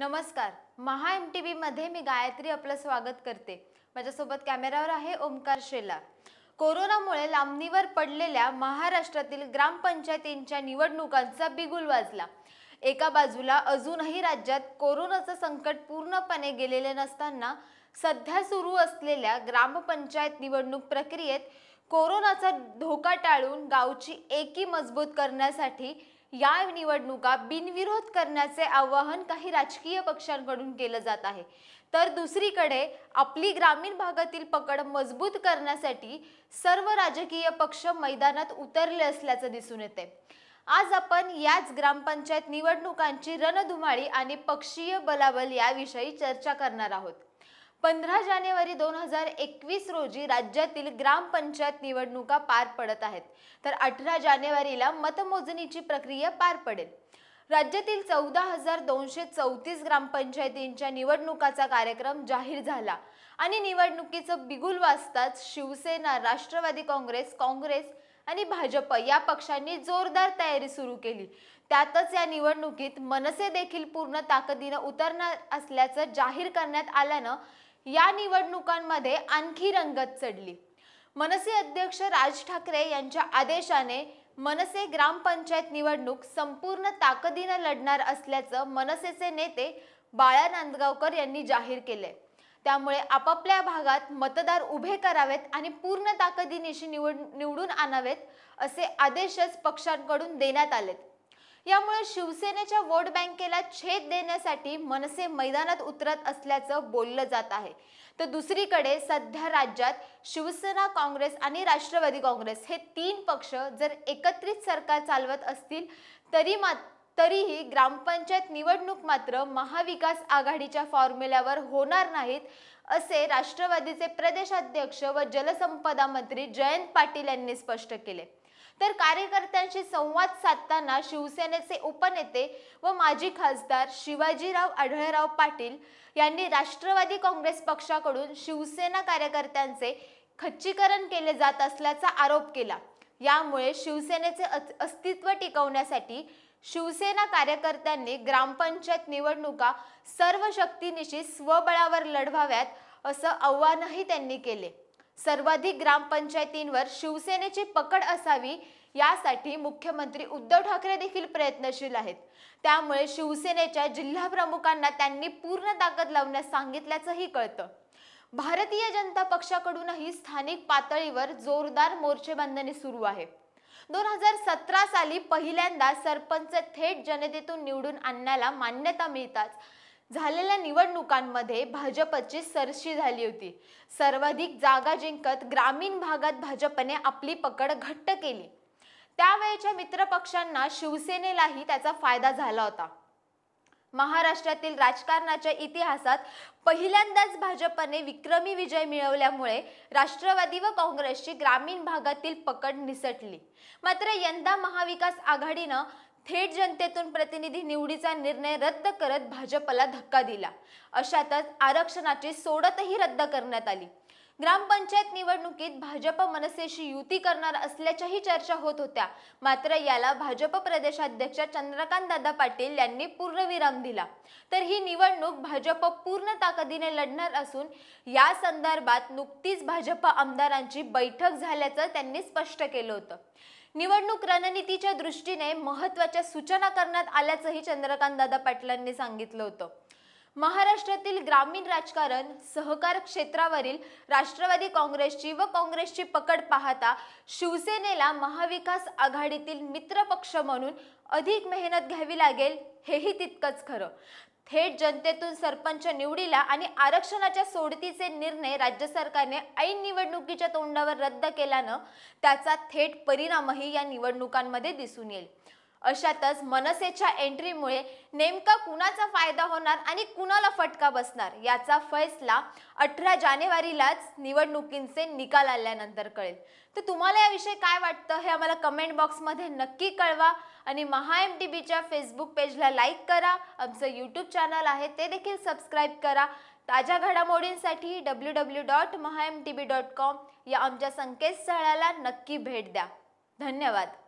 नमस्कार महा M T व्हीमध्ये मी गायत्री आपलं स्वागत करते माझ्यासोबत कॅमेरावर आहे ओमकार शेला कोरोनामुळे लांबणीवर पडलेल्या महाराष्ट्रातील ग्रामपंचायतींच्या निवडणुकांचा बिगुल वाजला एका बाजूला अजूनही राज्यात कोरोनाचं संकट पूर्णपणे गेलेले नसताना सध्या सुरू असलेल्या ग्रामपंचायत निवडणूक प्रक्रियेत कोरोनाचा धोका टाळून गावची एकी मजबूत करण्यासाठी या निवडणुका बिनविरोध करण्याचे आवाहन काही राजकीय पक्षांकडून केलं जात आहे तर दुसरीकडे आपली ग्रामीण भागातील पकड मजबूत करण्यासाठी सर्व राजकीय पक्ष मैदानात उतरले असल्याचं दिसून येते आज आपण याच ग्रामपंचायत निवडणुकांची रणधुमाळी आणि पक्षीय बलाबल याविषयी चर्चा करणार आहोत पंधरा जानेवारी दोन हजार एकवीस रोजी राज्यातील ग्रामपंचायत निवडणुका पार पडत आहेत तर अठरा जानेवारीला मतमोजणीची प्रक्रिया पार पडेल राज्यातील चौदा हजार दोनशे चौतीस ग्रामपंचायतींच्या निवडणुकाचा कार्यक्रम जाहीर झाला आणि निवडणुकीचं बिगुल वाजताच शिवसेना राष्ट्रवादी काँग्रेस काँग्रेस आणि भाजप या पक्षांनी जोरदार तयारी सुरू केली त्यातच या निवडणुकीत मनसे देखील पूर्ण ताकदीनं उतरणार असल्याचं जाहीर करण्यात आल्यानं या निवडणुकांमध्ये आणखी रंगत चढली मनसे अध्यक्ष राज ठाकरे यांच्या आदेशाने मनसे ग्रामपंचायत निवडणूक संपूर्ण ताकदीनं लढणार असल्याचं मनसेचे नेते बाळा नांदगावकर यांनी जाहीर केले त्यामुळे आपापल्या भागात मतदार उभे करावेत आणि पूर्ण ताकदीनिशी निवड निवडून आणावेत असे आदेशच पक्षांकडून देण्यात आलेत यामुळे शिवसेनेच्या वोट बँकेला छेद देण्यासाठी मनसे मैदानात उतरत असल्याचं बोललं जात आहे तर दुसरीकडे सध्या राज्यात शिवसेना काँग्रेस आणि राष्ट्रवादी काँग्रेस हे तीन पक्ष जर एकत्रित सरकार चालवत असतील तरी मात्र तरीही ग्रामपंचायत निवडणूक मात्र महाविकास आघाडीच्या फॉर्म्युल्यावर होणार नाहीत असे राष्ट्रवादीचे प्रदेशाध्यक्ष व जलसंपदा मंत्री जयंत पाटील यांनी स्पष्ट केले तर कार्यकर्त्यांशी संवाद साधताना शिवसेनेचे उपनेते व माजी खासदार शिवाजीराव आढळराव पाटील यांनी राष्ट्रवादी काँग्रेस पक्षाकडून शिवसेना कार्यकर्त्यांचे खच्चीकरण केले जात असल्याचा आरोप केला यामुळे शिवसेनेचे अस्तित्व टिकवण्यासाठी शिवसेना कार्यकर्त्यांनी ग्रामपंचायत निवडणुका सर्व शक्तीनिशी स्वबळावर लढवाव्यात असं आव्हानही त्यांनी केले सर्वाधिक ग्रामपंचायतींवर शिवसेनेची पकड असावी यासाठी मुख्यमंत्री उद्धव ठाकरे देखील प्रयत्नशील आहेत त्यामुळे शिवसेनेच्या जिल्हा प्रमुखांना त्यांनी पूर्ण ताकद लावण्यास सांगितल्याचंही कळतं भारतीय जनता पक्षाकडूनही स्थानिक पातळीवर जोरदार मोर्चेबांधणी सुरू आहे दोन हजार सतरा साली पहिल्यांदा सरपंच थेट जनतेतून निवडून आणण्याला मान्यता मिळताच झालेल्या निवडणुकांमध्ये भाजपची सरशी झाली होती सर्वाधिक जागा जिंकत ग्रामीण भागात भाजपने आपली पकड घट्ट केली त्यावेळेच्या मित्रपक्षांना शिवसेनेलाही त्याचा फायदा झाला होता महाराष्ट्रातील राजकारणाच्या इतिहासात पहिल्यांदाच भाजपने विक्रमी विजय मिळवल्यामुळे राष्ट्रवादी व काँग्रेसची ग्रामीण भागातील पकड निसटली मात्र यंदा महाविकास आघाडीनं थेट जनतेतून प्रतिनिधी निवडीचा निर्णय रद्द करत भाजपला धक्का दिला अशातच आरक्षणाची सोडतही रद्द करण्यात आली ग्रामपंचायत निवडणुकीत भाजप मनसेशी युती करणार असल्याच्याही चर्चा होत होत्या मात्र याला भाजप प्रदेशाध्यक्ष चंद्रकांत दादा पाटील यांनी पूर्णविराम दिला तर ही निवडणूक भाजप पूर्ण ताकदीने लढणार असून या संदर्भात नुकतीच भाजप आमदारांची बैठक झाल्याचं त्यांनी स्पष्ट केलं होतं निवडणूक रणनीतीच्या दृष्टीने महत्वाच्या सूचना करण्यात आल्याचंही चंद्रकांत चंद्रकांतदादा पाटलांनी सांगितलं होतं महाराष्ट्रातील ग्रामीण राजकारण सहकार क्षेत्रावरील राष्ट्रवादी काँग्रेसची व काँग्रेसची पकड पाहता शिवसेनेला महाविकास आघाडीतील मित्रपक्ष म्हणून अधिक मेहनत घ्यावी लागेल हेही तितकंच खरं थेट जनतेतून सरपंच निवडीला आणि आरक्षणाच्या सोडतीचे निर्णय राज्य सरकारने ऐन निवडणुकीच्या तोंडावर रद्द केल्यानं त्याचा थेट परिणामही या निवडणुकांमध्ये दिसून येईल अशातच मनसेच्या एंट्रीमुळे नेमका कुणाचा फायदा होणार आणि कुणाला फटका बसणार याचा फैसला अठरा जानेवारीलाच निवडणुकींचे निकाल आल्यानंतर कळेल तर तुम्हाला या विषयी काय वाटतं हे आम्हाला कमेंट बॉक्समध्ये नक्की कळवा आणि महा एम टी बीच्या फेसबुक पेजला लाईक करा आमचं यूट्यूब चॅनल आहे ते देखील सबस्क्राईब करा ताज्या घडामोडींसाठी W W dot Maha M T B dot com या आमच्या संकेतस्थळाला नक्की भेट द्या धन्यवाद